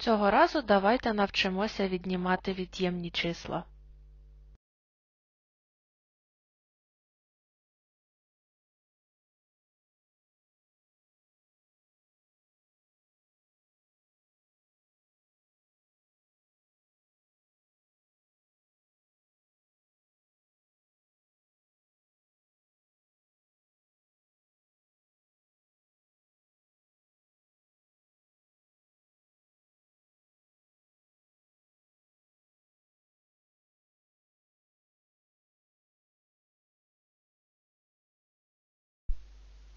Цього разу давайте навчимося віднімати від'ємні числа.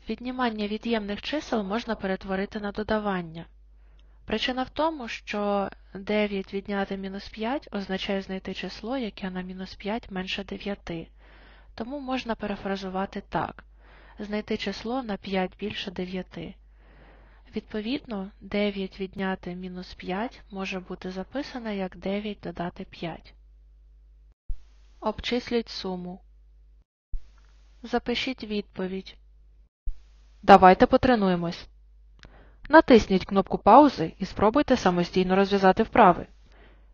Віднімання від'ємних чисел можна перетворити на додавання. Причина в тому, що 9 відняти мінус 5 означає знайти число, яке на мінус 5 менше 9, тому можна перефразувати так: знайти число на 5 більше 9. Відповідно, 9 відняти мінус 5 може бути записане як 9 додати 5. Обчисліть суму. Запишіть відповідь. Давайте потренуємось. Натисніть кнопку паузи і спробуйте самостійно розв'язати вправи.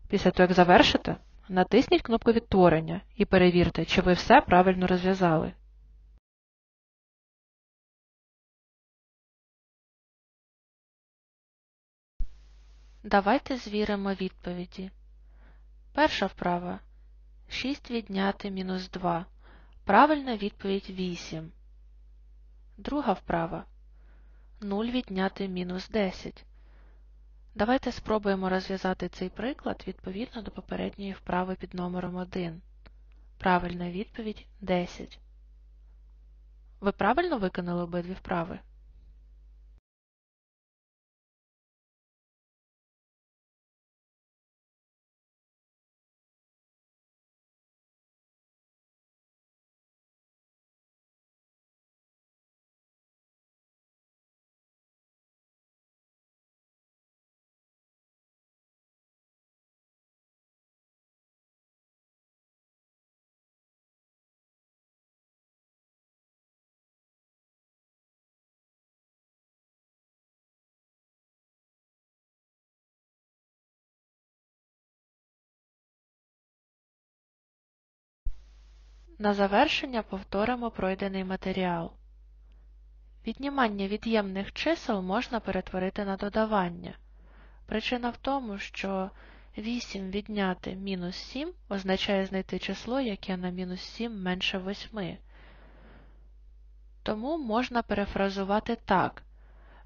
Після того, як завершите, натисніть кнопку відтворення і перевірте, чи ви все правильно розв'язали. Давайте звіримо відповіді. Перша вправа 6 відняти мінус 2. Правильна відповідь 8. Друга вправа 0 відняти мінус 10. Давайте спробуємо розв'язати цей приклад відповідно до попередньої вправи під номером 1. Правильна відповідь 10. Ви правильно виконали обидві вправи? На завершення повторимо пройдений матеріал. Віднімання від'ємних чисел можна перетворити на додавання. Причина в тому, що 8 відняти мінус 7 означає знайти число, яке на мінус 7 менше 8. Тому можна перефразувати так: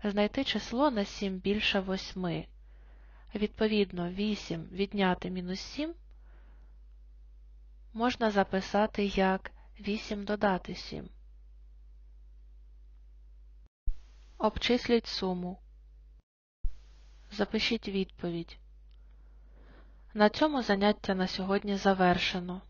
знайти число на 7 більше 8. Відповідно, 8 відняти мінус 7 можна записати як 8 додати 7. Обчисліть суму. Запишіть відповідь. На цьому заняття на сьогодні завершено.